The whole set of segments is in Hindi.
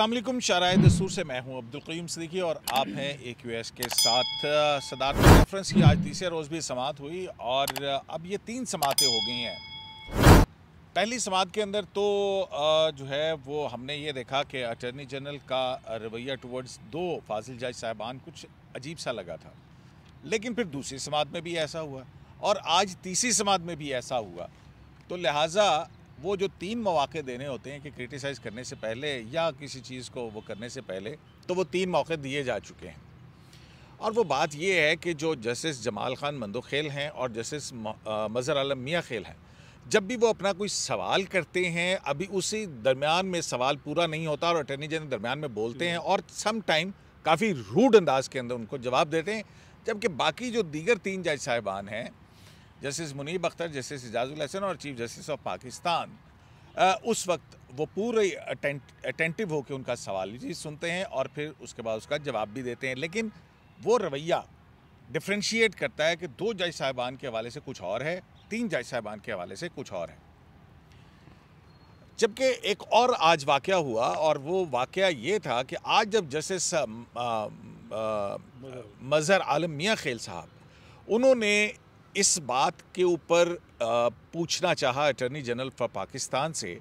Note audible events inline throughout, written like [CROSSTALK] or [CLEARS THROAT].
असलम शराय दसूर से मैं हूं अब्दुल क़ीम सदीकी और आप हैं ए क्यू एस के साथ सदारत कॉन्फ्रेंस की आज तीसरे रोज़ भी समात हुई और अब ये तीन समातें हो गई हैं पहली समात के अंदर तो जो है वो हमने ये देखा कि अटर्नी जनरल का रवैया टुवर्ड्स दो फाजिल जज साहबान कुछ अजीब सा लगा था लेकिन फिर दूसरी समात में भी ऐसा हुआ और आज तीसरी समात में भी ऐसा हुआ तो लिहाजा वो जो तीन मौके देने होते हैं कि क्रिटिसाइज़ करने से पहले या किसी चीज़ को वो करने से पहले तो वो तीन मौके दिए जा चुके हैं और वो बात ये है कि जो जस्टिस जमाल खान मंदोखेल हैं और जस्टिस मज़र आलम मियाँ खेल हैं जब भी वो अपना कोई सवाल करते हैं अभी उसी दरमियान में सवाल पूरा नहीं होता और अटर्नी जनरल दरमियान में बोलते हैं और सम टाइम काफ़ी रूड अंदाज के अंदर उनको जवाब देते हैं जबकि बाकी जो दीगर तीन जज साहिबान हैं जस्टिस मुनीब अख्तर जस्टिस एजाजुल हसन और चीफ जस्टिस ऑफ पाकिस्तान उस वक्त वो पूरे अटेंटिव होकर उनका सवाल भी सुनते हैं और फिर उसके बाद उसका जवाब भी देते हैं लेकिन वो रवैया डिफ्रेंशिएट करता है कि दो जज साहिबान के हवाले से कुछ और है तीन जज साहिबान के हवाले से कुछ और है जबकि एक और आज वाक़ हुआ और वो वाक़ ये था कि आज जब जस्टिस मज़हर आलम मियाँ खेल साहब उन्होंने इस बात के ऊपर पूछना चाहा अटर्नी जनरल फॉर पाकिस्तान से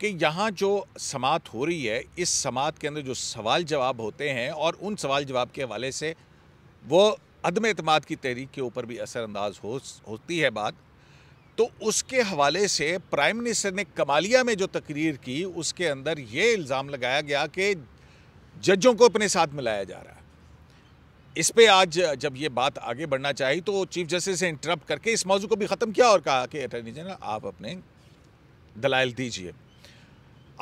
कि यहाँ जो समात हो रही है इस समात के अंदर जो सवाल जवाब होते हैं और उन सवाल जवाब के हवाले से वो अदम अतमाद की तहरीक के ऊपर भी असरअंदाज हो होती है बात तो उसके हवाले से प्राइम मिनिस्टर ने कमालिया में जो तकरीर की उसके अंदर ये इल्ज़ाम लगाया गया कि जजों को अपने साथ मिलाया जा रहा है इस पे आज जब ये बात आगे बढ़ना चाहिए तो चीफ जस्टिस से इंटरप्ट करके इस मौजू को भी ख़त्म किया और कहा कि अटर्नी जनरल आप अपने दलाइल दीजिए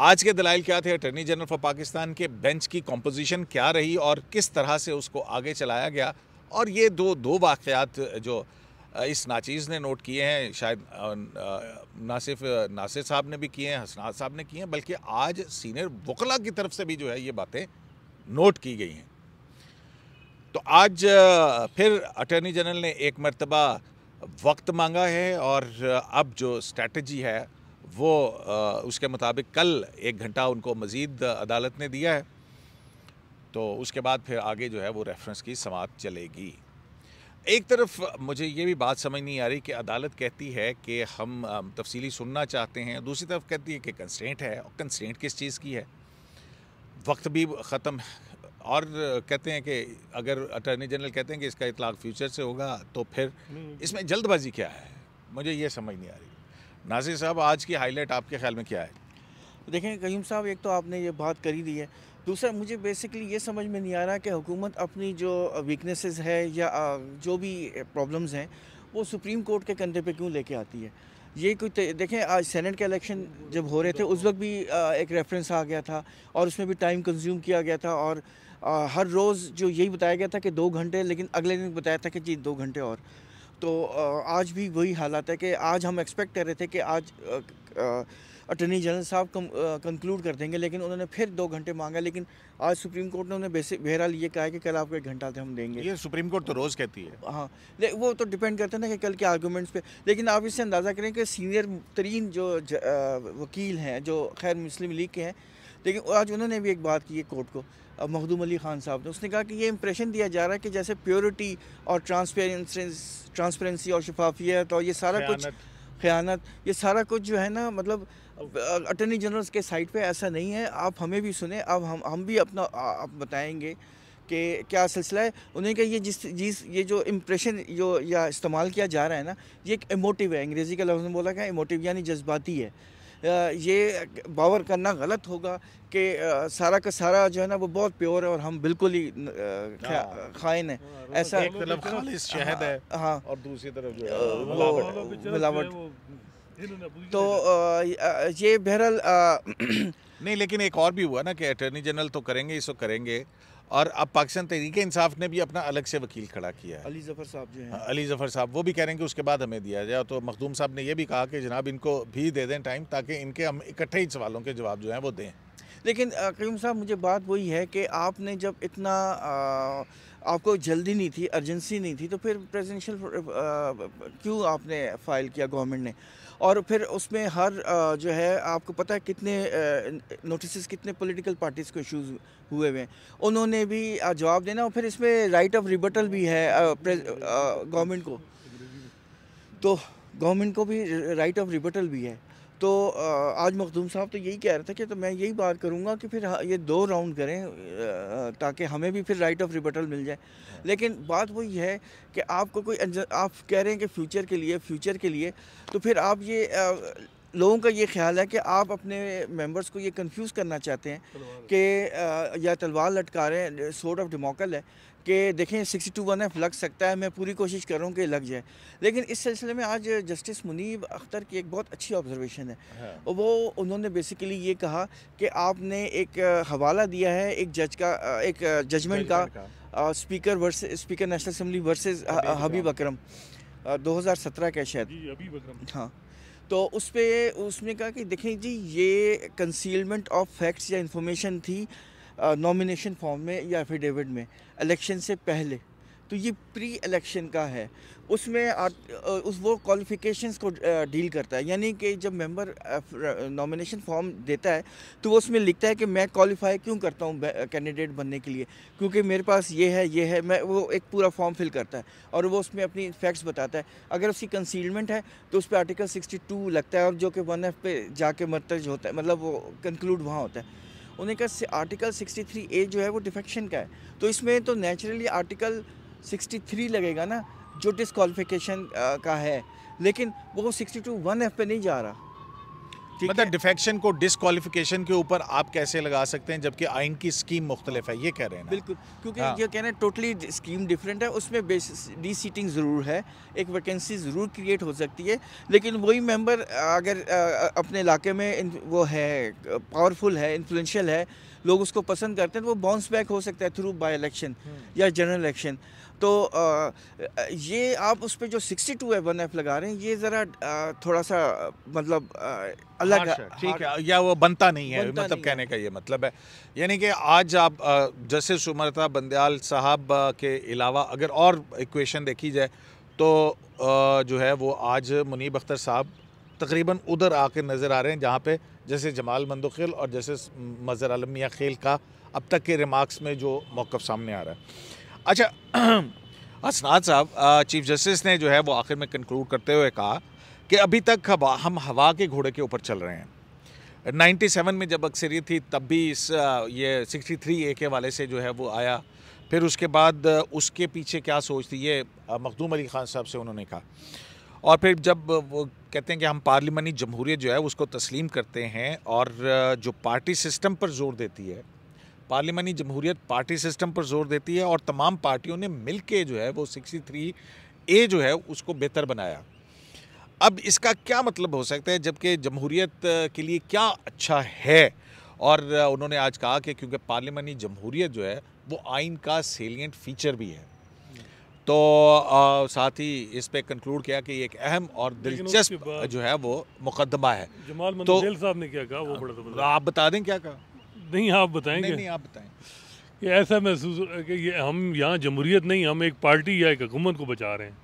आज के दलाइल क्या थे अटर्नी जनरल फॉर पाकिस्तान के बेंच की कॉम्पोजिशन क्या रही और किस तरह से उसको आगे चलाया गया और ये दो दो वाक़ात जो इस नाचीज़ ने नोट किए हैं शायद ना सिर्फ नासिर साहब ने भी किए हैं हसनाज साहब ने किए हैं बल्कि आज सीनियर वकला की तरफ से भी जो है ये बातें नोट की गई हैं तो आज फिर अटर्नी जनरल ने एक मरतबा वक्त मांगा है और अब जो स्ट्रेटजी है वो उसके मुताबिक कल एक घंटा उनको मज़ीद अदालत ने दिया है तो उसके बाद फिर आगे जो है वो रेफरेंस की समाप्त चलेगी एक तरफ मुझे ये भी बात समझ नहीं आ रही कि अदालत कहती है कि हम तफसीली सुनना चाहते हैं दूसरी तरफ कहती है कि कंस्टेंट है और कंस्टेंट किस चीज़ की है वक्त भी ख़त्म और कहते हैं कि अगर अटर्नी जनरल कहते हैं कि इसका इतलाक फ्यूचर से होगा तो फिर हम्म। इसमें जल्दबाजी क्या है मुझे ये समझ नहीं आ रही नासिर साहब आज की हाईलाइट आपके ख्याल में क्या है देखें कहीम साहब एक तो आपने ये बात करी दी है दूसरा मुझे बेसिकली ये समझ में नहीं आ रहा कि हुकूमत अपनी जो वीकनेसेस है या जो भी प्रॉब्लम्स हैं वो सुप्रीम कोर्ट के कंधे पे क्यों लेके आती है ये कुछ देखें आज सेनेट के इलेक्शन जब हो रहे थे उस वक्त भी एक रेफरेंस आ गया था और उसमें भी टाइम कंज्यूम किया गया था और आ, हर रोज़ जो यही बताया गया था कि दो घंटे लेकिन अगले दिन बताया था कि जी दो घंटे और तो आ, आज भी वही हालात है कि आज हम एक्सपेक्ट कर रहे थे कि आज अटर्नी जनरल साहब कंक्लूड कर देंगे लेकिन उन्होंने फिर दो घंटे मांगा लेकिन आज सुप्रीम कोर्ट ने उन्हें बहरहाल ये कहा कि कल आपको एक घंटा थे तो हम देंगे ये सुप्रीम कोर्ट तो रोज़ कहती है हाँ वो तो डिपेंड करता है ना कि कल के आर्गूमेंट्स पे लेकिन आप इससे अंदाज़ा करें कि सीनियर तरीन जो ज, आ, वकील हैं जो खैर मुस्लिम लीग के हैं लेकिन आज उन्होंने भी एक बात की है कोर्ट को मखदूम अली ख़ान साहब ने उसने कहा कि ये इम्प्रेशन दिया जा रहा है कि जैसे प्योरिटी और ट्रांसपेरेंसी ट्रांसपेरेंसी और शफाफियत और ये सारा कुछ ख़यानत ये सारा कुछ जो है ना मतलब अटर्नी जनरल के साइड पे ऐसा नहीं है आप हमें भी सुने अब हम हम भी अपना आप बताएंगे कि क्या सिलसिला है उन्हें कहा ये जिस जिस ये जो इम्प्रेशन जो या इस्तेमाल किया जा रहा है ना ये एक इमोटिव है अंग्रेज़ी का लफ्ज़ में बोला गया इमोटिव यानी जज्बाती है ये बावर करना गलत होगा कि सारा का सारा जो है ना वो बहुत प्योर है और हम बिल्कुल ही हाँ। खाइन है हाँ, ऐसा एक तरफ खालिस शहद है हाँ, हाँ और दूसरी तरफ जो मिलावट तो ये बहरहाल नहीं लेकिन एक और भी हुआ ना कि अटर्नी जनरल तो करेंगे इसको करेंगे और अब पाकिस्तान तहरीक इंसाफ ने भी अपना अलग से वकील खड़ा किया है अली जफ़र साहब जो है हाँ, अली जफ़र साहब वो भी कह रहे हैं कि उसके बाद हमें दिया जाए तो मखदूम साहब ने यह भी कहा कि जनाब इनको भी दे दें टाइम ताकि इनके हम इकट्ठे ही सवालों के जवाब जो हैं वो दें लेकिन करीम साहब मुझे बात वही है कि आपने जब इतना आ, आपको जल्दी नहीं थी अर्जेंसी नहीं थी तो फिर प्रेजिडेंशियल uh, क्यों आपने फाइल किया गवर्नमेंट ने और फिर उसमें हर आ, uh, जो है आपको पता है कितने नोटिस uh, कितने पॉलिटिकल पार्टीज़ को इशूज़ हुए हुए हैं उन्होंने भी जवाब देना और फिर इसमें राइट ऑफ रिबटल भी है गवर्नमेंट को तो गवर्नमेंट को भी राइट ऑफ रिबटल भी है तो आज मखदूम साहब तो यही कह रहे थे कि तो मैं यही बात करूँगा कि फिर ये दो राउंड करें ताकि हमें भी फिर राइट ऑफ रिबटल मिल जाए हाँ। लेकिन बात वही है कि आपको कोई आप कह रहे हैं कि फ्यूचर के लिए फ्यूचर के लिए तो फिर आप ये लोगों का ये ख्याल है कि आप अपने मेंबर्स को ये कंफ्यूज करना चाहते हैं कि या तलवार लटका रहे हैं सोर्ट ऑफ डिमोकल है कि देखें सिक्सटी टू वन एफ लग सकता है मैं पूरी कोशिश करूँ कि लग जाए लेकिन इस सिलसिले में आज जस्टिस मुनीब अख्तर की एक बहुत अच्छी ऑब्जर्वेशन है हाँ। वो उन्होंने बेसिकली ये कहा कि आपने एक हवाला दिया है एक जज का एक जजमेंट का, का। Speaker versus speaker national assembly versus Habib Akram सत्रह का शायद हाँ तो उस पर उसने कहा कि देखें जी ये कंसीलमेंट ऑफ फैक्ट्स या इंफॉर्मेशन थी नॉमिनेशन फॉर्म में या एफिडेविट में इलेक्शन से पहले तो ये प्री इलेक्शन का है उसमें आ, उस वो क्वालिफिकेशंस को डील करता है यानी कि जब मेंबर नॉमिनेशन फॉर्म देता है तो वो उसमें लिखता है कि मैं क्वालिफाई क्यों करता हूँ कैंडिडेट बनने के लिए क्योंकि मेरे पास ये है ये है मैं वो एक पूरा फॉर्म फिल करता है और वो उसमें अपनी फैक्ट्स बताता है अगर उसकी कंसीलमेंट है तो उस पर आर्टिकल सिक्सटी लगता है और जो कि वन एफ पे जाके मरतज होता है मतलब वो कंक्लूड वहाँ होता है उन्हें कहा आर्टिकल 63 ए जो है वो डिफेक्शन का है तो इसमें तो नेचुरली आर्टिकल 63 लगेगा ना जो डिसकॉलीफिकेशन का है लेकिन वो 62 वन एफ पे नहीं जा रहा मतलब डिफेक्शन को डिसक्वालिफिकेशन के ऊपर आप कैसे लगा सकते हैं जबकि आइन की स्कीम मुख्तलिफ है ये कह रहे हैं बिल्कुल क्योंकि हाँ। ये कह रहे हैं टोटली स्कीम डिफरेंट है उसमें डी सीटिंग ज़रूर है एक वैकेंसी ज़रूर क्रिएट हो सकती है लेकिन वही मेंबर अगर अपने इलाके में वो है पावरफुल है इन्फ्लुएंशियल है लोग उसको पसंद करते हैं तो वो बाउंस बैक हो सकता है थ्रू बाई इलेक्शन या जनरल इलेक्शन तो आ, ये आप उस पर जो सिक्सटी टू वन एफ लगा रहे हैं ये ज़रा थोड़ा सा मतलब आ, अलग ठीक है या वो बनता नहीं है बनता मतलब नहीं कहने है। का ये मतलब है यानी कि आज आप जैसे सुमरता बंदयाल साहब के अलावा अगर और इक्वेशन देखी जाए तो जो है वो आज मुनीब अख्तर साहब तकरीबन उधर आके नज़र आ रहे हैं जहाँ पे जैसे जमाल मंदोखिल और जैसे मज़र आलमिया खेल का अब तक के रिमार्क्स में जो मौक़ सामने आ रहा है अच्छा असनाद [CLEARS THROAT] साहब चीफ जस्टिस ने जो है वो आखिर में कंक्लूड करते हुए कहा कि अभी तक हम हवा के घोड़े के ऊपर चल रहे हैं 97 में जब अक्सरियत थी तब भी इस ये 63 ए के वाले से जो है वो आया फिर उसके बाद उसके पीछे क्या सोच थी ये मखदूम अली खान साहब से उन्होंने कहा और फिर जब वो कहते हैं कि हम पार्लिमानी जमहूरियत जो है उसको तस्लीम करते हैं और जो पार्टी सिस्टम पर जोर देती है पार्लियामानी जमहूरियत पार्टी सिस्टम पर जोर देती है और तमाम पार्टियों ने मिल के जो है वो सिक्सटी थ्री ए जो है उसको बेहतर बनाया अब इसका क्या मतलब हो सकता है जबकि जमहूरियत के लिए क्या अच्छा है और उन्होंने आज कहा कि क्योंकि पार्लियामानी जमहूरियत जो है वो आइन का सेलियंट फीचर भी है तो आ, साथ ही इस पे कंक्लूड किया कि एक अहम और दिलचस्प जो है वो मुकदमा है जमाल तो साहब ने क्या कहा वो बड़ा आप बता दें क्या कहा नहीं आप बताएंगे नहीं, नहीं आप बताएं कि ऐसा महसूस कि ये हम यहाँ जमहूरियत नहीं हम एक पार्टी या एक हुकूमत को बचा रहे हैं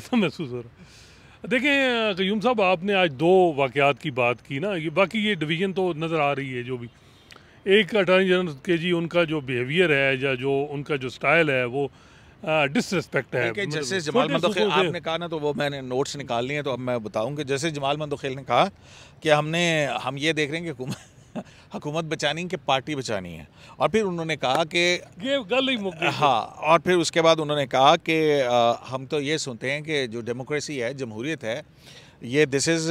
ऐसा महसूस हो रहा है देखें कयूम साहब आपने आज दो वाक़ात की बात की ना ये बाकी ये डिवीज़न तो नज़र आ रही है जो भी एक अटॉर्नी जनरल के जी उनका जो बिहेवियर है या जो उनका जो स्टाइल है वो डिसरिस्पेक्ट है मतलब जैसे जमाल मंदोखेल आपने कहा ना तो वो मैंने नोट्स निकाल लिए तो अब मैं बताऊं कि जैसे जमाल मंदोखेल ने कहा कि हमने हम ये देख रहे हैं कि [LAUGHS] हुकूमत बचानी कि पार्टी बचानी है और फिर उन्होंने कहा कि ये गल ही हाँ और फिर उसके बाद उन्होंने कहा कि हम तो ये सुनते हैं कि जो डेमोक्रेसी है जमहूरियत है ये this is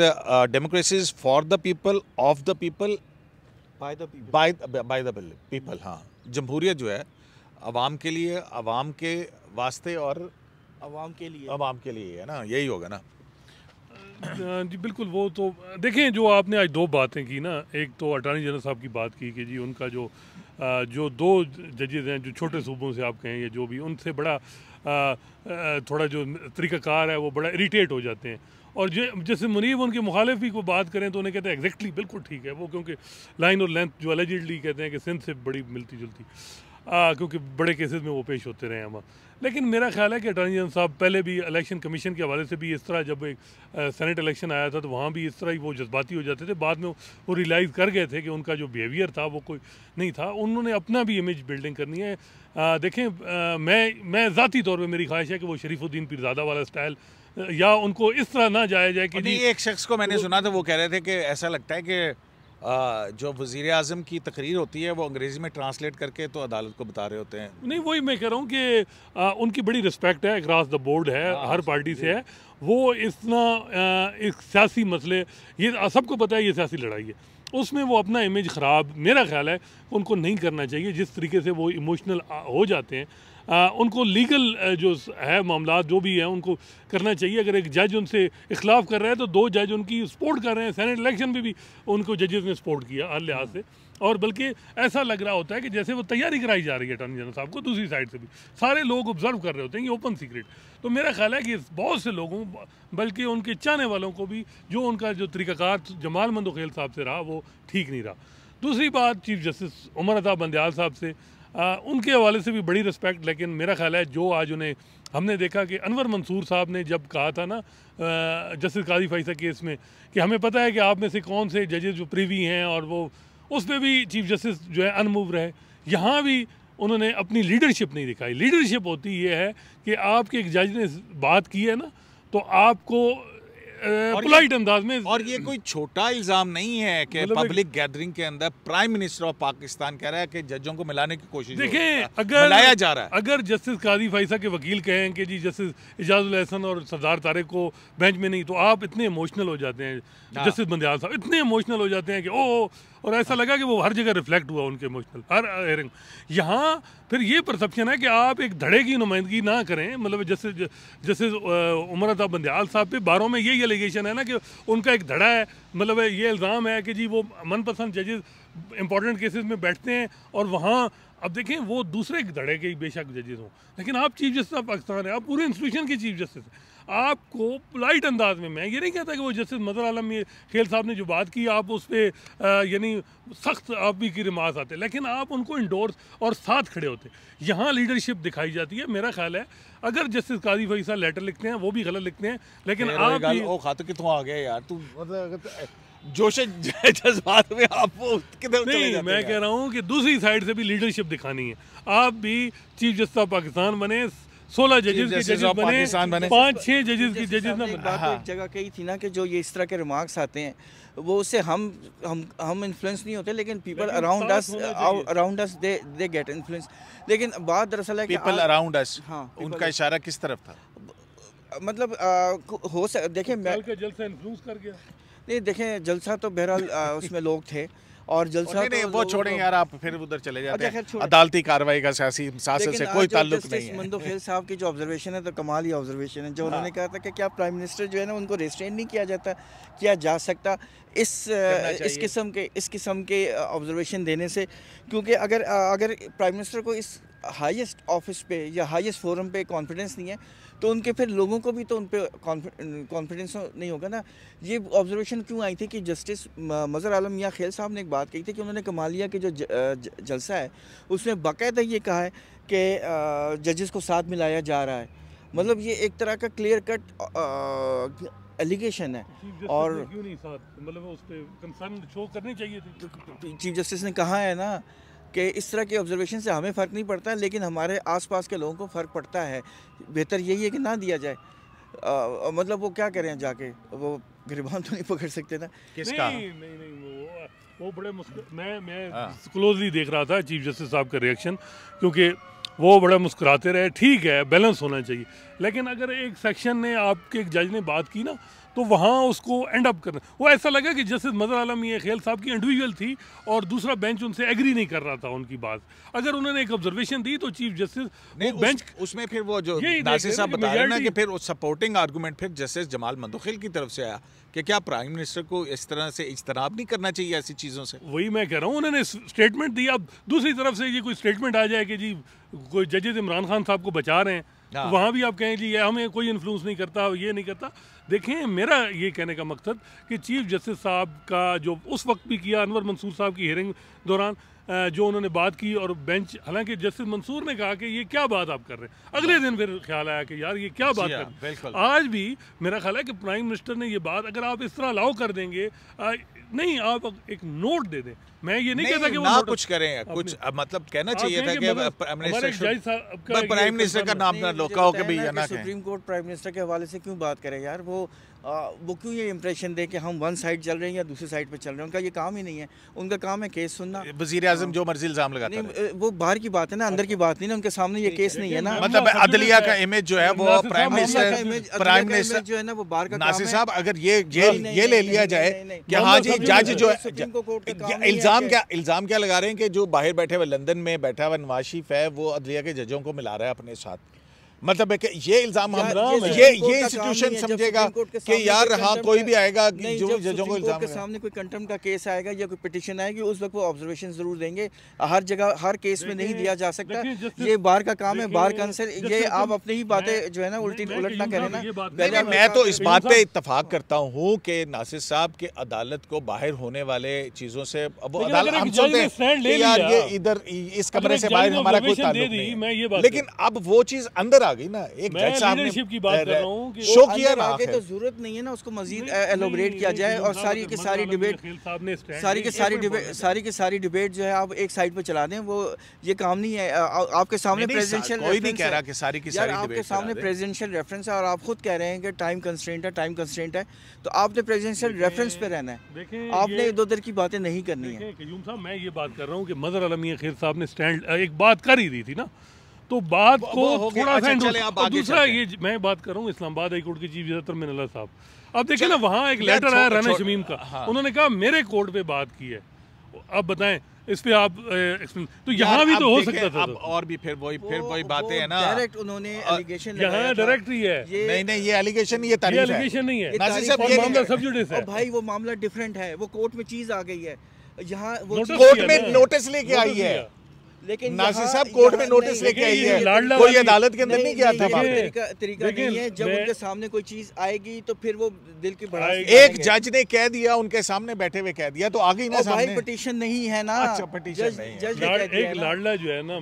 democracies for the people of the people by the by the people हाँ जमहूरियत जो है आवाम के लिए आवाम के वास्ते और आवाम के लिए आवाम के लिए है ना यही होगा ना जी बिल्कुल वो तो देखें जो आपने आज दो बातें की ना एक तो अटॉर्नी जनरल साहब की बात की कि जी उनका जो जो दो जजेज हैं जो छोटे सूबों से आप या जो भी उनसे बड़ा थोड़ा जो तरीक़ाकार है वो बड़ा इरीटेट हो जाते हैं और जो जैसे मुनीब उनके मुखालिफ ही को बात करें तो उन्हें कहते हैं एग्जैक्टली बिल्कुल ठीक है वो क्योंकि लाइन और लेंथ जो अलजिडली कहते हैं कि सिंध से बड़ी मिलती जुलती क्योंकि बड़े केसेस में वो पेश होते रहे हैं वहाँ लेकिन मेरा ख्याल है कि अटॉर्नी जनरल साहब पहले भी इलेक्शन कमीशन के हवाले से भी इस तरह जब एक सेनेट इलेक्शन आया था तो वहाँ भी इस तरह ही वो जज्बाती हो जाते थे बाद में वो रियलाइज़ कर गए थे कि उनका जो बिहेवियर था वो कोई नहीं था उन्होंने अपना भी इमेज बिल्डिंग करनी है आ, देखें आ, मैं मैं ज़ाती तौर पर मेरी ख्वाहिश है कि वो शरीफुद्दीन पीरजादा वाला स्टाइल या उनको इस तरह ना जाया जाए कि एक शख्स को मैंने सुना था वो कह रहे थे कि ऐसा लगता है कि जो वज़ी अजम की तकरीर होती है वो अंग्रेज़ी में ट्रांसलेट करके तो अदालत को बता रहे होते हैं नहीं वही मैं कह रहा हूँ कि आ, उनकी बड़ी रिस्पेक्ट है अक्रॉस द बोर्ड है आ, हाँ, हर पार्टी से है वो इतना एक सियासी मसले ये सबको पता है ये सियासी लड़ाई है उसमें वो अपना इमेज ख़राब मेरा ख्याल है उनको नहीं करना चाहिए जिस तरीके से वो इमोशनल हो जाते हैं आ, उनको लीगल जो है मामला जो भी है उनको करना चाहिए अगर एक जज उनसे इखलाफ कर रहा है तो दो जज उनकी सपोर्ट कर रहे हैं सेनेट इलेक्शन में भी, भी उनको जजेस ने सपोर्ट किया हर लिहाज से और बल्कि ऐसा लग रहा होता है कि जैसे वो तैयारी कराई जा रही है अटॉर्नी जनरल साहब को दूसरी साइड से भी सारे लोग ऑब्जर्व कर रहे होते हैं ये ओपन सीक्रेट तो मेरा ख्याल है कि बहुत से लोगों बल्कि उनके चाहने वालों को भी जो उनका जो तरीकाकार जमाल मंदोखेल साहब से रहा वो ठीक नहीं रहा दूसरी बात चीफ जस्टिस उमर अता बंदयाल साहब से आ, उनके हवाले से भी बड़ी रिस्पेक्ट लेकिन मेरा ख्याल है जो आज उन्हें हमने देखा कि अनवर मंसूर साहब ने जब कहा था ना जस्टिस काजी फैसा केस में कि हमें पता है कि आप में से कौन से जजेज जो प्रीवी हैं और वो उस पर भी चीफ जस्टिस जो है अनमूव रहे यहाँ भी उन्होंने अपनी लीडरशिप नहीं दिखाई लीडरशिप होती ये है कि आपके एक जज ने बात की है ना तो आपको पोलाइट अंदाज में और ये कोई छोटा इल्ज़ाम नहीं है कि पब्लिक मतलब गैदरिंग के अंदर प्राइम मिनिस्टर ऑफ पाकिस्तान कह रहा है कि जजों को मिलाने की कोशिश देखें अगर मिलाया जा रहा है अगर जस्टिस काजी फैसा के वकील कहें कि जी जस्टिस एजाजुल एहसन और सरदार तारे को बेंच में नहीं तो आप इतने इमोशनल हो जाते हैं जस्टिस हाँ। बंदयाल साहब इतने इमोशनल हो जाते हैं कि ओ और ऐसा लगा कि वो हर जगह रिफ्लेक्ट हुआ उनके इमोशनल हर एयरिंग यहाँ फिर ये परसेप्शन है कि आप एक धड़े की नुमाइंदगी ना करें मतलब जैसे जैसे उमरता बंदयाल साहब पे बारों में यही एलिगेशन है ना कि उनका एक धड़ा है मतलब ये इल्ज़ाम है कि जी वो मनपसंद जजेस इंपॉर्टेंट केसेस में बैठते हैं और वहाँ अब देखें वो दूसरे धड़े के बेशक जजेस हों लेकिन आप चीफ जस्टिस ऑफ पाकिस्तान है आप पूरे इंस्टीट्यूशन के चीफ जस्टिस हैं आपको पोलाइट अंदाज में मैं ये नहीं कहता कि वो जस्टिस मदर आलम खेल साहब ने जो बात की आप उस पर यानी सख्त आप भी की रिमाज आते लेकिन आप उनको इंडोर्स और साथ खड़े होते यहाँ लीडरशिप दिखाई जाती है मेरा ख्याल है अगर जस्टिस काजी फई साहब लेटर लिखते हैं वो भी गलत लिखते हैं लेकिन आप ओ खाते कितों आ गए यार तू मतलब जोश [LAUGHS] जज्बात में आप नहीं चले जाते मैं कह रहा हूँ कि दूसरी साइड से भी लीडरशिप दिखानी है आप भी चीफ जस्टिस ऑफ पाकिस्तान बने सोलह जजेस के जजेस बने, बने। पाँच छः जजेस की जजेस ने तो हाँ। जगह कही थी ना कि जो ये इस तरह के रिमार्क्स आते हैं वो उससे हम हम हम इन्फ्लुएंस नहीं होते लेकिन people around us around us they they get influence लेकिन बात दरअसल है पीपल अराउंड अस हाँ उनका इशारा किस तरफ था मतलब uh, हो सक देखें मैं जलसा इन्फ्लुएंस कर गया नहीं देखें जलसा तो बहरहाल uh, उसमें लोग थे और जलसा नहीं, तो वो छोड़ें यार आप फिर उधर चले अच्छा, जाते हैं अदालती कार्रवाई का सियासी शासन से कोई ताल्लुक नहीं है मंदो खेल साहब की जो ऑब्जर्वेशन है तो कमाल ही ऑब्जर्वेशन है जो हाँ। उन्होंने कहा था कि क्या प्राइम मिनिस्टर जो है ना उनको रेस्ट्रेन नहीं किया जाता किया जा सकता इस इस किस्म के इस किस्म के ऑब्जर्वेशन देने से क्योंकि अगर अगर प्राइम मिनिस्टर को इस हाइस्ट ऑफिस पे या हाइस्ट फोरम पे कॉन्फिडेंस नहीं है तो उनके फिर लोगों को भी तो उन पर कॉन्फिडेंस नहीं होगा ना ये ऑब्जर्वेशन क्यों आई थी कि जस्टिस मज़र आलम या खेल साहब ने एक बात कही थी कि उन्होंने कमालिया के जो ज, ज, जलसा है उसमें बाकायदा ये कहा है कि जजेस को साथ मिलाया जा रहा है मतलब ये एक तरह का क्लियर कट एलिगेशन है और क्यों नहीं साथ मतलब उस पर चीफ जस्टिस ने कहा है ना कि इस तरह के ऑब्जर्वेशन से हमें फ़र्क नहीं पड़ता लेकिन हमारे आसपास के लोगों को फ़र्क पड़ता है बेहतर यही है कि ना दिया जाए आ, मतलब वो क्या करें जाके वो गिरबान तो नहीं पकड़ सकते ना किसका नहीं, नहीं, नहीं, वो वो बड़े मैं मैं क्लोजली हाँ। देख रहा था चीफ जस्टिस साहब का रिएक्शन क्योंकि वो बड़े मुस्कुराते रहे ठीक है बैलेंस होना चाहिए लेकिन अगर एक सेक्शन ने आपके एक जज ने बात की ना तो वहाँ उसको एंड अप करना वो ऐसा लगा कि जस्टिस मजर आलम ये खेल साहब की इंडिविजुअल थी और दूसरा बेंच उनसे एग्री नहीं कर रहा था उनकी बात अगर उन्होंने एक ऑब्जर्वेशन दी तो चीफ जस्टिस बेंच उस, उसमें फिर वो जो नासिर साहब बता रहे ना कि फिर सपोर्टिंग आर्गूमेंट फिर जस्टिस जमाल मंदोखिल की तरफ से आया कि क्या प्राइम मिनिस्टर को इस तरह से इजतनाब नहीं करना चाहिए ऐसी चीज़ों से वही मैं कह रहा हूँ उन्होंने स्टेटमेंट दी अब दूसरी तरफ से ये कोई स्टेटमेंट आ जाए कि जी कोई जजेज इमरान खान साहब को बचा रहे हैं वहाँ भी आप कहें जी हमें कोई इन्फ्लुएंस नहीं करता ये नहीं करता देखें मेरा ये कहने का मकसद कि चीफ जस्टिस साहब का जो उस वक्त भी किया अनवर मंसूर साहब की हियरिंग दौरान जो उन्होंने बात की और बेंच हालांकि जस्टिस मंसूर ने कहा कि ये क्या बात आप कर रहे हैं अगले दिन फिर ख्याल आया कि यार ये क्या बात हाँ, कर आज भी मेरा ख्याल है कि प्राइम मिनिस्टर ने ये बात अगर आप इस तरह अलाउ कर देंगे आ, नहीं आप एक नोट दे दें मैं ये नहीं, नहीं कहता कि वो ना कुछ करें कुछ मतलब कहना चाहिए था कि मतलब प्राइम मिनिस्टर का नाम ना लोका हो के भी सुप्रीम कोर्ट प्राइम मिनिस्टर के हवाले से क्यों बात करें यार वो आ, वो क्यों ये इम्प्रेशन दे कि हम वन साइड चल रहे हैं या दूसरी साइड पे चल रहे हैं उनका ये काम ही नहीं है उनका काम है केस सुनना वजीर आजम हाँ। जो मर्जी इल्ज़ाम लगाते हैं वो बाहर की बात है ना अंदर की बात नहीं ना उनके सामने ये केस नहीं है ना मतलब अदलिया का इमेज जो है वो प्राइम मिनिस्टर प्राइम मिनिस्टर जो है ना वो बाहर का नासिर साहब अगर ये ये ले लिया जाए कि हाँ जी जज जो है इल्ज़ाम क्या इल्ज़ाम क्या लगा रहे हैं कि जो बाहर बैठे हुए लंदन में बैठा हुआ नवाज है वो अदलिया के जजों को मिला रहा है अपने साथ मतलब है ये इल्ज़ाम हम ये ये, इंस्टीट्यूशन समझेगा कि यार हाँ कोई भी आएगा जो जजों को इल्ज़ाम के सामने कोई कंटम का केस आएगा या कोई पिटिशन आएगी उस वक्त वो ऑब्जर्वेशन ज़रूर देंगे हर जगह हर केस में नहीं दिया जा सकता ये बार का काम है बार का आंसर ये आप अपनी ही बातें जो है ना उल्टी उलट ना करें ना मैं तो इस बात पर इतफाक़ करता हूँ कि नासिर साहब के अदालत को बाहर होने वाले चीज़ों से अब अदालत हम चलते यार ये इधर इस कमरे से बाहर हमारा कोई ताल्लुक नहीं लेकिन अब वो चीज़ अंदर आ आ गई ना एक जज साहब ने की बात कर रहा हूं कि शो किया ना आगे तो जरूरत नहीं है ना उसको मजीद एलोबरेट किया जाए और सारी की सारी डिबेट सारी की सारी डिबेट सारी की सारी डिबेट जो है आप एक साइड पे चला दें वो ये काम नहीं है आपके सामने प्रेजिडेंशियल कोई नहीं कह रहा कि सारी की सारी आपके सामने प्रेजिडेंशियल रेफरेंस है और आप खुद कह रहे हैं कि टाइम कंस्टेंट है टाइम कंस्टेंट है तो आपने प्रेजिडेंशियल रेफरेंस पे रहना है आपने इधर उधर की बातें नहीं करनी है मैं ये बात कर रहा हूँ कि मदर अलमी खेर साहब ने स्टैंड एक बात कर ही दी थी ना तो बात को थोड़ा सा अच्छा, दूसरा ये मैं बात कर रहा हूँ इस्लामाबाद हाईकोर्ट के चीफ जस्टर मिनला साहब अब देखिए ना वहाँ एक लेटर आया राना शमीम का हाँ। उन्होंने कहा मेरे कोर्ट पे बात की है अब बताएं इस पे आप एक्सप्लेन तो यहाँ भी तो हो सकता था अब और भी फिर वही फिर वही बातें हैं ना डायरेक्ट उन्होंने एलिगेशन यहाँ डायरेक्ट ही है नहीं नहीं ये एलिगेशन ये तारीफ एलिगेशन नहीं है नासिर साहब ये मामला सब जुड़े से भाई वो मामला डिफरेंट है वो कोर्ट में चीज आ गई है यहाँ वो कोर्ट में नोटिस लेके आई है लेकिन नासिर साहब कोर्ट में नोटिस लेके आई है कोई अदालत के अंदर नहीं गया था तरीका नहीं है जब उनके सामने कोई चीज आएगी तो फिर वो दिल की बड़ा एक जज ने कह दिया उनके सामने बैठे हुए कह दिया तो आगे ना सामने पटीशन नहीं है ना अच्छा पटीशन जज एक लाडला जो है ना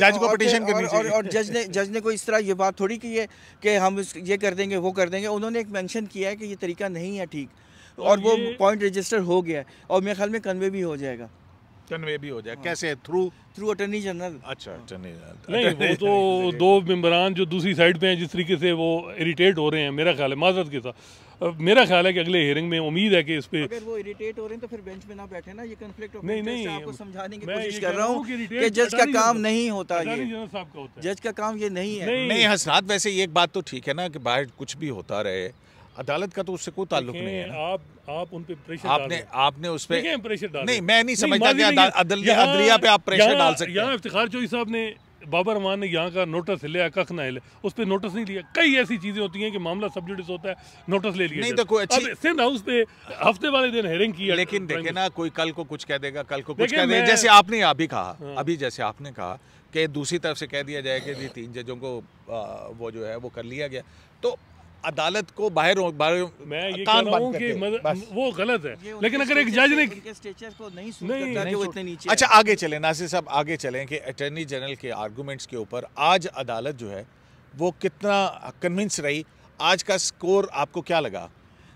जज को पटीशन करनी चाहिए और [LAUGHS] जज ने जज ने कोई इस तरह ये बात थोड़ी की है कि हम ये कर देंगे वो कर देंगे उन्होंने एक मेंशन किया है कि ये तरीका नहीं है ठीक और वो पॉइंट रजिस्टर हो गया है और मेरे ख्याल में कन्वे भी हो जाएगा कन्वे भी हो जाए हाँ। कैसे थ्रू थ्रू अटर्नी जनरल अच्छा अटर्नी जनरल नहीं वो तो दो मम्बरान जो दूसरी साइड पे हैं जिस तरीके से वो इरिटेट हो रहे हैं मेरा ख्याल है माजरत के साथ मेरा ख्याल है कि अगले हेयरिंग में उम्मीद है कि इस पे अगर वो इरिटेट हो रहे हैं तो फिर बेंच में ना बैठे ना ये कॉन्फ्लिक्ट नहीं नहीं आपको समझाने की कोशिश कर रहा हूँ कि जज का काम नहीं होता ये जज का काम ये नहीं है नहीं हसनात वैसे एक बात तो ठीक है ना कि बाहर कुछ भी होता रहे अदालत का तो उससे कोई ताल्लुक नहीं है आप आप उन पे प्रेशर आपने आपने उस पे प्रेशर डाल नहीं मैं नहीं समझता कि अदालत अदलिया पे आप प्रेशर डाल सकते हैं यहाँ इफ्तार चौधरी साहब ने बाबर रहमान ने यहाँ का नोटिस लिया कख ना ले उस पर नोटिस नहीं लिया कई ऐसी चीज़ें होती हैं कि मामला सब्जुडिस होता है नोटिस ले लिया नहीं तो कोई अच्छी सिंध हाउस पे हफ्ते वाले दिन हेरिंग की लेकिन देखे ना कोई कल को कुछ कह देगा कल को कुछ कह देगा जैसे आपने अभी कहा हाँ। अभी जैसे आपने कहा कि दूसरी तरफ से कह दिया जाए कि तीन जजों को वो जो है वो कर लिया गया तो अदालत को बाहर मैं ये कह रहा हूँ कि वो गलत है लेकिन अगर एक जज ने अच्छा आगे चले नासिर साहब आगे चले कि अटर्नी जनरल के आर्गूमेंट्स के ऊपर आज अदालत जो है वो कितना कन्विंस रही आज का स्कोर आपको क्या लगा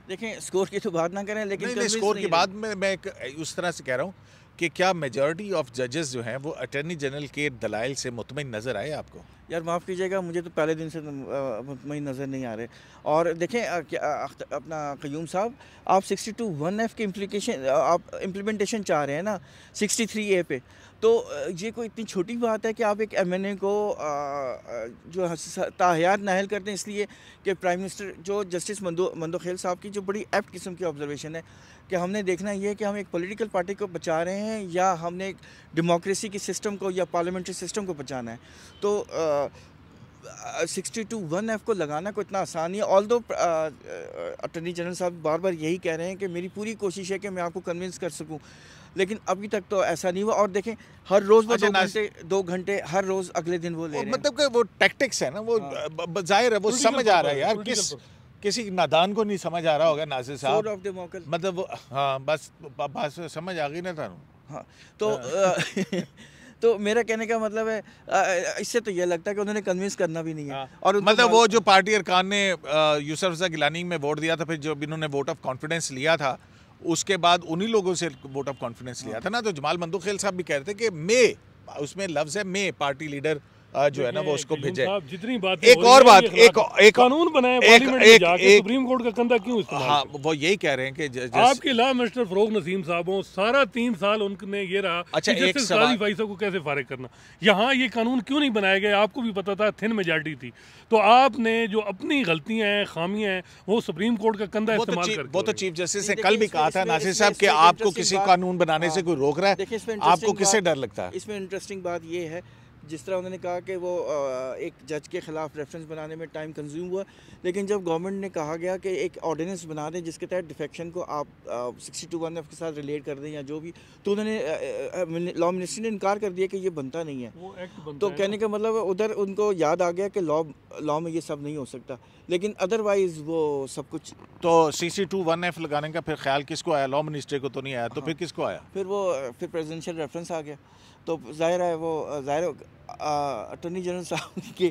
देखें स्कोर की तो बात ना करें लेकिन नहीं, नहीं, स्कोर के बाद में मैं एक उस तरह से कह रहा हूँ कि क्या मेजॉरिटी ऑफ जजेस जो हैं वो अटर्नी जनरल के दलाइल से मुतमिन नज़र आए आपको यार माफ़ कीजिएगा मुझे तो पहले दिन से मुतमिन तो, नज़र नहीं आ रहे और देखें आ, आ, अपना क्यूम साहब आप सिक्सटी टू वन एफ़ के इम्प्लीकेशन आप इम्प्लीमेंटेशन चाह रहे हैं ना सिक्सटी थ्री ए पे तो ये कोई इतनी छोटी बात है कि आप एक एम को जो ताहयात नाहल करते हैं इसलिए कि प्राइम मिनिस्टर जो जस्टिस मंदो मंदोखेल साहब की जो बड़ी एप्ट किस्म की ऑब्जर्वेशन है कि हमने देखना ये है कि हम एक पॉलिटिकल पार्टी को बचा रहे हैं या हमने एक डेमोक्रेसी के सिस्टम को या पार्लियामेंट्री सिस्टम को बचाना है तो सिक्सटी टू वन एफ़ को लगाना को इतना आसान नहीं है ऑल दो अटर्नी जनरल साहब बार बार यही कह रहे हैं कि मेरी पूरी कोशिश है कि मैं आपको कन्विंस कर सकूं लेकिन अभी तक तो ऐसा नहीं हुआ और देखें हर रोज वो अच्छा दो घंटे दो घंटे हर रोज अगले दिन वो ले रहे मतलब वो टैक्टिक्स है ना वो हाँ। जाहिर है वो समझ आ रहा है यार किस किसी नादान को नहीं समझ आ रहा होगा नाजिर साहब ऑफ मतलब हाँ बस बस समझ आ गई ना था हाँ तो हाँ। [LAUGHS] तो मेरा कहने का मतलब है इससे तो यह लगता है कि उन्होंने कन्विंस करना भी नहीं है आ, हाँ। और मतलब वो जो पार्टी अरकान ने यूसफ गिलानी में वोट दिया था फिर जो इन्होंने वोट ऑफ कॉन्फिडेंस लिया था उसके बाद उन्हीं लोगों से वोट ऑफ कॉन्फिडेंस लिया था ना तो जमाल मंदूखेल साहब भी कह रहे थे कि मे उसमें लफ्ज़ है मे पार्टी लीडर जो है ना वो उसको भेजे जितनी बात एक और बात एक एक कानून बनाए एक, एक, एक सुप्रीम कोर्ट का कंधा क्यों हाँ वो यही कह रहे हैं कि आपके ला मिनिस्टर फरोग नसीम साहब हो सारा तीन साल उनने ये रहा अच्छा एक फैसलों को कैसे फारिग करना यहाँ ये कानून क्यों नहीं बनाए गए आपको भी पता था थिन मेजोरिटी थी तो आपने जो अपनी गलतियां हैं खामियां हैं वो सुप्रीम कोर्ट का कंधा इस्तेमाल वो तो, तो चीफ जस्टिस ने कल भी कहा था नासिर साहब की आपको किसी कानून बनाने से हाँ। कोई रोक रहा है आपको किससे डर लगता है इसमें इंटरेस्टिंग बात यह है जिस तरह उन्होंने कहा कि वो एक जज के ख़िलाफ़ रेफरेंस बनाने में टाइम कंज्यूम हुआ लेकिन जब गवर्नमेंट ने कहा गया कि एक ऑर्डिनेंस बना दें जिसके तहत डिफेक्शन को आप सिक्सटी टू वन एफ के साथ रिलेट कर दें या जो भी तो उन्होंने लॉ मिनिस्ट्री ने इनकार कर दिया कि ये बनता नहीं है वो तो कहने का मतलब उधर उनको याद आ गया कि लॉ लॉ में ये सब नहीं हो सकता लेकिन अदरवाइज़ वो सब कुछ तो C C two one F लगाने का फिर ख्याल किसको आया लॉ मिनिस्ट्री को तो नहीं आया तो हाँ। फिर किसको आया फिर वो फिर प्रेजिडेंशियल रेफरेंस आ गया तो ज़ाहिर है वो ज़ाहिर अटर्नी जनरल साहब के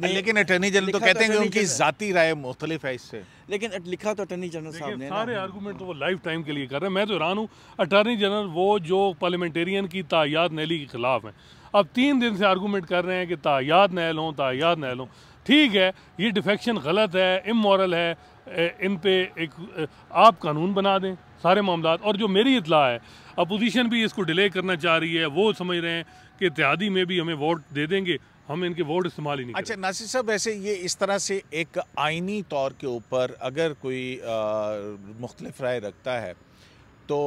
लेकिन अटर्नी जनरल तो कहते हैं कि उनकी जाति राय मुख्तलिफ है इससे लेकिन लिखा तो अटर्नी जनरल साहब ने सारे आर्गूमेंट तो वो लाइफ टाइम के लिए कर रहे हैं मैं तो हैरान हूँ अटर्नी जनरल वो जो पार्लियामेंटेरियन की तायात नैली के खिलाफ हैं अब तीन दिन से आर्गूमेंट कर रहे हैं कि तायात नैल हों तायात नैल हों ठीक है ये डिफेक्शन गलत है इमोरल है इन पे एक आप कानून बना दें सारे मामला और जो मेरी इतला है अपोजिशन भी इसको डिले करना चाह रही है वो समझ रहे हैं कि इत्यादि में भी हमें वोट दे देंगे हम इनके वोट इस्तेमाल ही नहीं अच्छा नासिर साहब वैसे ये इस तरह से एक आइनी तौर के ऊपर अगर कोई मुख्तलिफ राय रखता है तो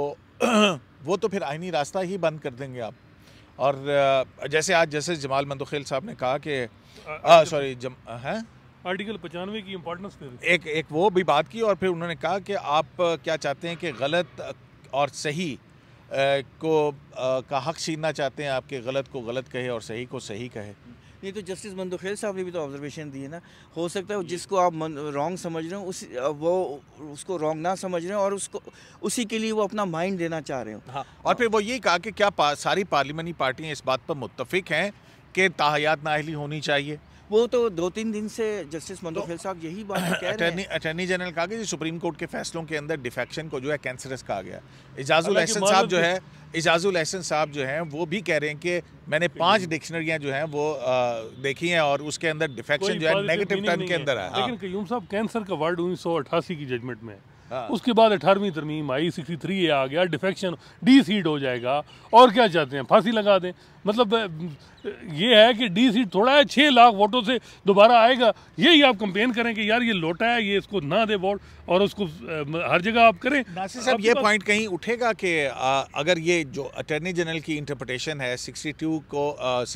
[CLEARS THROAT] वो तो फिर आइनी रास्ता ही बंद कर देंगे आप और जैसे आज जैसे जमाल मंदोखेल साहब ने कहा कि सॉरी जम हैं आर्टिकल पचानवे की इम्पोर्टेंस एक एक वो भी बात की और फिर उन्होंने कहा कि आप क्या चाहते हैं कि गलत और सही को का हक छीनना चाहते हैं आपके गलत को गलत कहे और सही को सही कहे ये तो जस्टिस मंदोखेल साहब ने भी तो ऑब्जर्वेशन दी है ना हो सकता है जिसको आप रॉन्ग समझ रहे हो उस वो उसको रॉन्ग ना समझ रहे हो और उसको उसी के लिए वो अपना माइंड देना चाह रहे हो हाँ, हाँ और फिर वो ये कहा कि क्या पा, सारी पार्लियामेंटी पार्टियाँ इस बात पर मुतफिक हैं कि ताहयात नाहली होनी चाहिए वो तो दो तीन दिन से जस्टिस मंदोखेल तो, साहब यही बात कह रहे हैं अटर्नी जनरल कहा कि सुप्रीम कोर्ट के फैसलों के अंदर डिफेक्शन को जो है कैंसरस कहा गया इजाजुल अहसन साहब जो है इजाजुल अहसन साहब जो हैं वो भी कह रहे हैं कि मैंने पांच डिक्शनरियां जो हैं वो आ, देखी हैं और उसके अंदर डिफेक्शन जो है नेगेटिव टर्न के अंदर है हाँ। लेकिन कयूम साहब कैंसर का वर्ड उन्नीस की जजमेंट में है हाँ। उसके बाद अठारहवीं तरमीम आई सिक्सटी थ्री ए आ गया डिफेक्शन डी सीट हो जाएगा और क्या चाहते हैं फांसी लगा दें मतलब ये है कि डी सीट थोड़ा है छः लाख वोटों से दोबारा आएगा यही आप कंपेन करें कि यार ये लोटा है ये इसको ना दे वोट और उसको हर जगह आप करें नासिर साहब ये पॉइंट कहीं उठेगा कि अगर ये जो अटर्नी जनरल की इंटरप्रटेशन है सिक्सटी टू को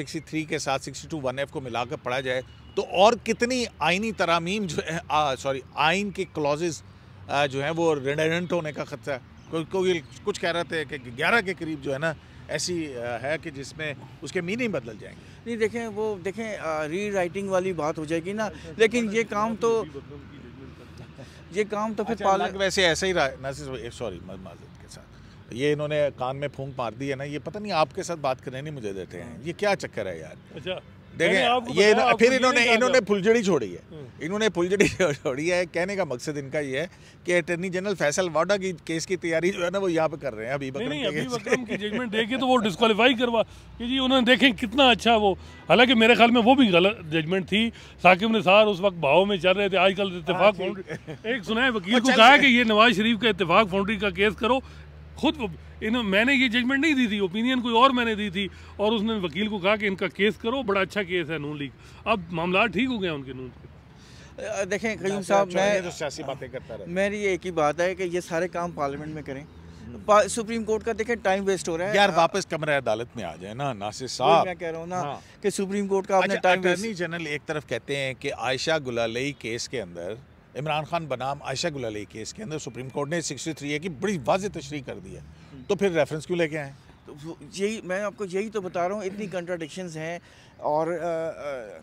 सिक्सटी थ्री के साथ सिक्सटी टू वन एफ को मिलाकर पढ़ा जाए तो और कितनी आइनी तरामीम जो है सॉरी आइन के क्लॉजेज़ जो है वो रिडेंडेंट होने का खतरा है क्योंकि कुछ कह रहे थे कि ग्यारह के करीब जो है ना ऐसी है कि जिसमें उसके मीनिंग बदल जाएंगे नहीं देखें वो देखें री राइटिंग वाली बात हो जाएगी ना लेकिन ये काम तो ये काम तो फिर अच्छा, पालक वैसे ऐसा ही रहा सॉरी माजद के साथ ये इन्होंने कान में फूंक मार दी है ना ये पता नहीं आपके साथ बात करने नहीं मुझे देते हैं ये क्या चक्कर है यार अच्छा देखें ये फिर इन्होंने इन्होंने फुलझड़ी छोड़ी है हम्म। इन्होंने फुलझड़ी [LAUGHS] छोड़ी है कहने का मकसद इनका ये है कि अटर्नी जनरल फैसल वाडा की केस की तैयारी जो है ना वो यहाँ पे कर रहे हैं अभी बकरम नहीं, नहीं, अभी बकरम की जजमेंट देखे तो वो डिस्कालीफाई करवा कि जी उन्होंने देखें कितना अच्छा वो हालांकि मेरे ख्याल में वो भी गलत जजमेंट थी साकिब निसार उस वक्त भाव में चल रहे थे आजकल इतफाक हाँ, एक सुना है वकील [LAUGHS] को कहा कि ये नवाज शरीफ का इतफाक फाउंड्री का केस करो खुद इन्हें मैंने ये जजमेंट नहीं दी थी ओपिनियन कोई और मैंने दी थी और उसने वकील को कहा कि इनका केस करो बड़ा अच्छा केस है नून लीग अब मामला ठीक हो गया उनके नून के देखें कयूम साहब मैं तो सियासी बातें करता रहा मेरी ये एक ही बात है कि ये सारे काम पार्लियामेंट में करें सुप्रीम कोर्ट का देखें टाइम वेस्ट हो रहा है यार वापस कमरे अदालत में आ जाए ना नासिर साहब मैं कह रहा हूँ ना हाँ। कि सुप्रीम कोर्ट का आपने टाइम अच्छा, जनरल एक तरफ कहते हैं कि आयशा गुलालई केस के अंदर इमरान खान बनाम आयशा गुलाली केस के अंदर सुप्रीम कोर्ट ने सिक्सटी थ्री ए की बड़ी वाज तशरी कर दी है तो फिर रेफरेंस क्यों लेके आए तो यही मैं आपको यही तो बता रहा हूँ इतनी कंट्राडिक्शन हैं और आ, आ,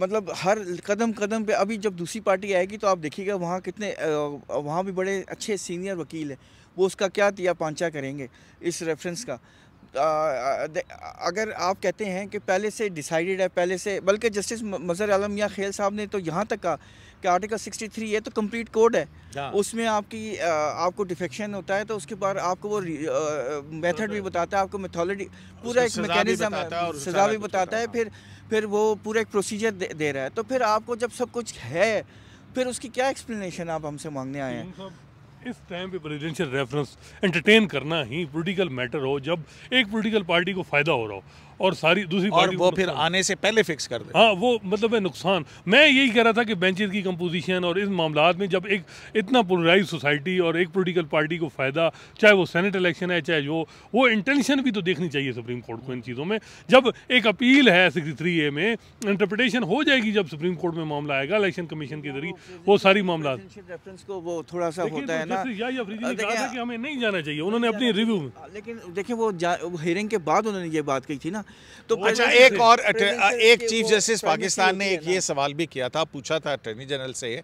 मतलब हर कदम कदम पे अभी जब दूसरी पार्टी आएगी तो आप देखिएगा वहाँ कितने वहाँ भी बड़े अच्छे सीनियर वकील हैं वो उसका क्या दिया पांचा करेंगे इस रेफरेंस का आ, अगर आप कहते हैं कि पहले से डिसाइडेड है पहले से बल्कि जस्टिस मज़र आलम या खेल साहब ने तो यहाँ तक कहा कि आर्टिकल 63 है तो कंप्लीट कोड है हाँ। उसमें आपकी आ, आपको डिफेक्शन होता है तो उसके बाद आपको वो मेथड भी बताता है आपको मेथोलॉजी पूरा एक मैकेनिज्म सजा भी बताता है फिर फिर वो पूरा एक प्रोसीजर दे, दे रहा है तो फिर आपको जब सब कुछ है फिर उसकी क्या एक्सप्लेनेशन आप हमसे मांगने आए हैं इस टाइम पे प्रेसिडेंशियल रेफरेंस एंटरटेन करना ही पॉलिटिकल मैटर हो जब एक पॉलिटिकल पार्टी को फ़ायदा हो रहा हो और सारी दूसरी और वो फिर आने से पहले फिक्स कर दे हाँ वो मतलब है नुकसान मैं यही कह रहा था कि बेंचेस की कंपोजिशन और इस मामला में जब एक इतना पोलराइज सोसाइटी और एक पोलिटिकल पार्टी को फ़ायदा चाहे वो सेनेट इलेक्शन है चाहे जो वो इंटेंशन भी तो देखनी चाहिए सुप्रीम कोर्ट को इन चीज़ों में जब एक अपील है सिक्सटी ए में इंटरप्रटेशन हो जाएगी जब सुप्रीम कोर्ट में मामला आएगा इलेक्शन कमीशन के जरिए वो सारी मामला को वो थोड़ा सा होता है तो ना हमें नहीं जाना चाहिए उन्होंने अपनी रिव्यू में लेकिन देखिए वो हियरिंग के बाद उन्होंने ये बात कही थी ना तो अच्छा एक और एक चीफ जस्टिस पाकिस्तान ने एक ये सवाल भी किया था पूछा था अटर्नी जनरल से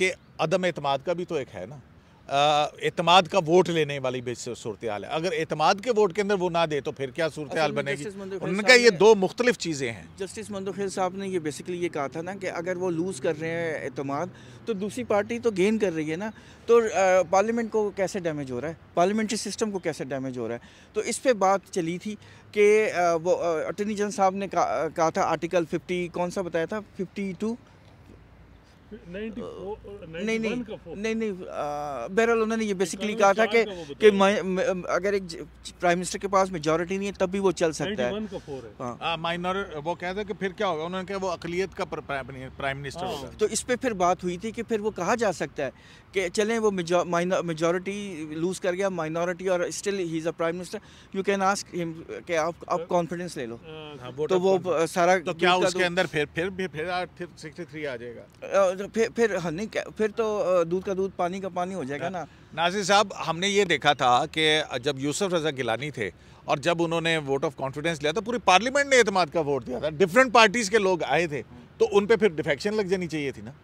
कि अदम एतमाद का भी तो एक है ना एतमाद का वोट लेने वाली सूरत हाल है अगर एतमाद के वोट के अंदर वो ना दे तो फिर क्या सूरत हाल बनेगी उनका ये दो मुख्तलिफ चीज़ें हैं जस्टिस मंदोखेल साहब ने ये बेसिकली ये कहा था ना कि अगर वो लूज़ कर रहे हैं अतमाद तो दूसरी पार्टी तो गेन कर रही है ना तो पार्लियामेंट को कैसे डैमेज हो रहा है पार्लियामेंट्री सिस्टम को कैसे डैमेज हो रहा है तो इस पर बात चली थी कि वो अटर्नी जनरल साहब ने कहा था आर्टिकल फिफ्टी कौन सा बताया था फिफ्टी टू Uh, नहीं नहीं नहीं नहीं बहरहाल उन्होंने ये बेसिकली कहा था कि कि अगर एक प्राइम मिनिस्टर के पास मेजोरिटी नहीं है तब भी वो चल सकता है माइनर हाँ। वो कहते कि फिर क्या होगा उन्होंने कहा वो अकलीत का प्राइम हाँ। मिनिस्टर तो इस पर फिर बात हुई थी कि फिर वो कहा जा सकता है कि चलें वो मेजॉरिटी लूज़ कर गया माइनॉरिटी और still he is a prime minister you can ask him कि आप आप कॉन्फिडेंस ले लो uh, हाँ, तो वो सारा तो क्या उसके अंदर फिर फिर तो फिर फिर सिक्सटी थ्री आ जाएगा फिर फिर नहीं फिर तो दूध का दूध पानी का पानी हो जाएगा ना नाजिर साहब हमने ये देखा था कि जब यूसुफ रजा गिलानी थे और जब उन्होंने वोट ऑफ कॉन्फिडेंस लिया था तो पूरी पार्लियामेंट ने अहतमाद का वोट दिया था डिफरेंट पार्टीज़ के लोग आए थे तो उन पर फिर डिफेक्शन लग जानी चाहिए थी ना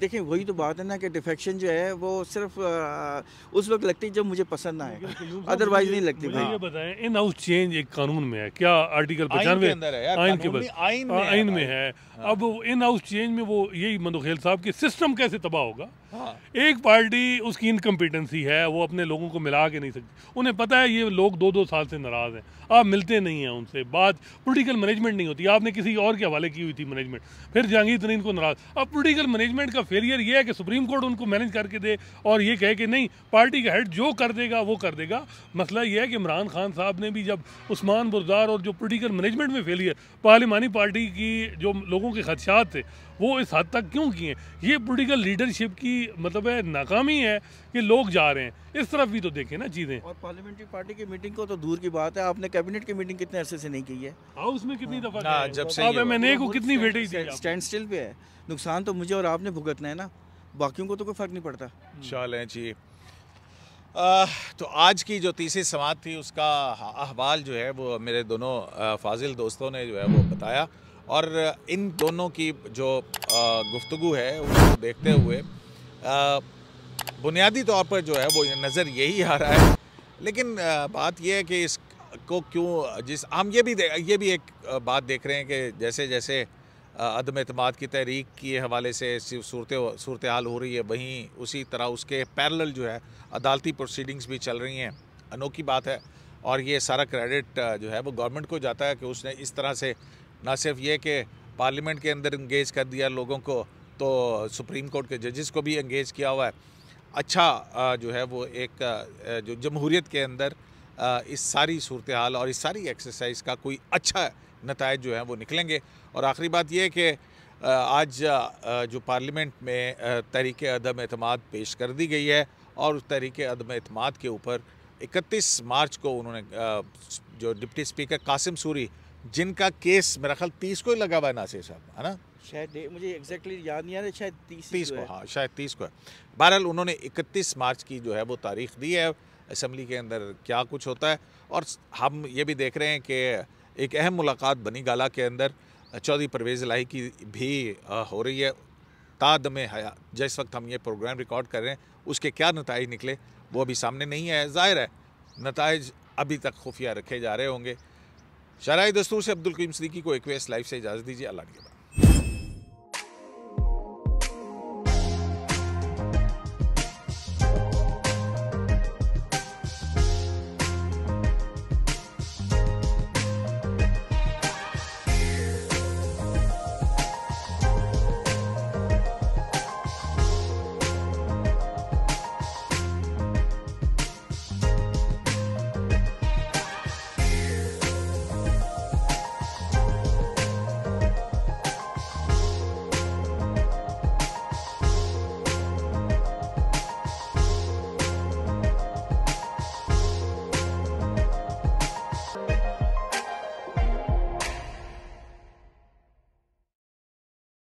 देखें वही तो बात है ना कि डिफेक्शन जो है वो सिर्फ आ, उस वक्त लगती है जब मुझे पसंद ना आए अदरवाइज नहीं लगती मुझे ये हाँ। बताएं इन हाउस चेंज एक कानून में है क्या आर्टिकल पचानवे आइन के बस आइन हाँ, में है हाँ। अब इन हाउस चेंज में वो यही मंदोखेल साहब के सिस्टम कैसे तबाह होगा हाँ। एक पार्टी उसकी इनकम्पिटेंसी है वो अपने लोगों को मिला के नहीं सकती उन्हें पता है ये लोग दो दो साल से नाराज़ हैं आप मिलते नहीं हैं उनसे बात पोलिटिकल मैनेजमेंट नहीं होती आपने किसी और के हवाले की हुई थी मैनेजमेंट फिर जहांगीर तरीन को नाराज़ अब पोलिटिकल मैनेजमेंट का फेलियर ये है कि सुप्रीम कोर्ट उनको मैनेज करके दे और ये कहे कि नहीं पार्टी का हेड जो कर देगा वो कर देगा मसला यह है कि इमरान खान साहब ने भी जब उस्मान बुरदार और जो पोलिटिकल मैनेजमेंट में फेलियर पार्लिमानी पार्टी की जो लोगों के खदशात थे वो इस हद तक क्यों किए ये पोलिटिकल लीडरशिप की मतलब है नाकामी है कि लोग जा रहे हैं इस तरफ भी तो देखें ना चीज़ें और पार्लियामेंट्री पार्टी की मीटिंग को तो दूर की बात है आपने कैबिनेट की मीटिंग कितने अरसे से नहीं की है हाउस में कितनी दफ़ा हाँ, जब से आप एम को कितनी बेटी स्टैंड स्टिल पे है नुकसान तो मुझे और आपने भुगतना है ना बाकियों को तो कोई फ़र्क नहीं पड़ता हम्म। चलें जी आ, तो आज की जो तीसरी समात थी उसका अहवाल जो है वो मेरे दोनों फाजिल दोस्तों ने जो है वो बताया और इन दोनों की जो गुफ्तु है उसको देखते हुए बुनियादी तौर पर जो है वो नज़र यही आ रहा है लेकिन बात यह है कि इसको क्यों जिस हम ये भी ये भी एक बात देख रहे हैं कि जैसे जैसे अदम अतमाद की तहरीक के हवाले से सूरत सूरत हाल हो रही है वहीं उसी तरह उसके पैरल जो है अदालती प्रोसीडिंग्स भी चल रही हैं अनोखी बात है और ये सारा क्रेडिट जो है वो गवर्नमेंट को जाता है कि उसने इस तरह से ना सिर्फ ये कि पार्लियामेंट के अंदर इंगेज कर दिया लोगों को तो सुप्रीम कोर्ट के जजेस को भी इंगेज किया हुआ है अच्छा जो है वो एक जो जमहूरीत के अंदर इस सारी सूरत हाल और इस सारी एक्सरसाइज का कोई अच्छा नतज जो है वो निकलेंगे और आखिरी बात यह है कि आज जो पार्लियामेंट में तहरीक अदम अतमाद पेश कर दी गई है और उस तहरीक अदम अतमाद के ऊपर इकतीस मार्च को उन्होंने जो डिप्टी स्पीकर कासिम सूरी जिनका केस मेरा ख्याल तीस को ही लगा हुआ है नासिर साहब है ना शायद मुझे एग्जैक्टली exactly याद नहीं आ रहा शायद तीस तीस को हाँ शायद तीस को है बहरहाल उन्होंने इकतीस मार्च की जो है वो तारीख दी है असम्बली के अंदर क्या कुछ होता है और हम ये भी देख रहे हैं कि एक अहम मुलाकात बनी गाला के अंदर चौधरी परवेज़ लाही की भी हो रही है ताद में हया जिस वक्त हम ये प्रोग्राम रिकॉर्ड कर रहे हैं उसके क्या नतज निकले वो अभी सामने नहीं आए ज़ाहिर है नतज अभी तक खुफिया रखे जा रहे होंगे शराय दस्तूर से अब्दुल करीम सदीकी को एक लाइफ से इजाज़त दीजिए अल्लाह के बाद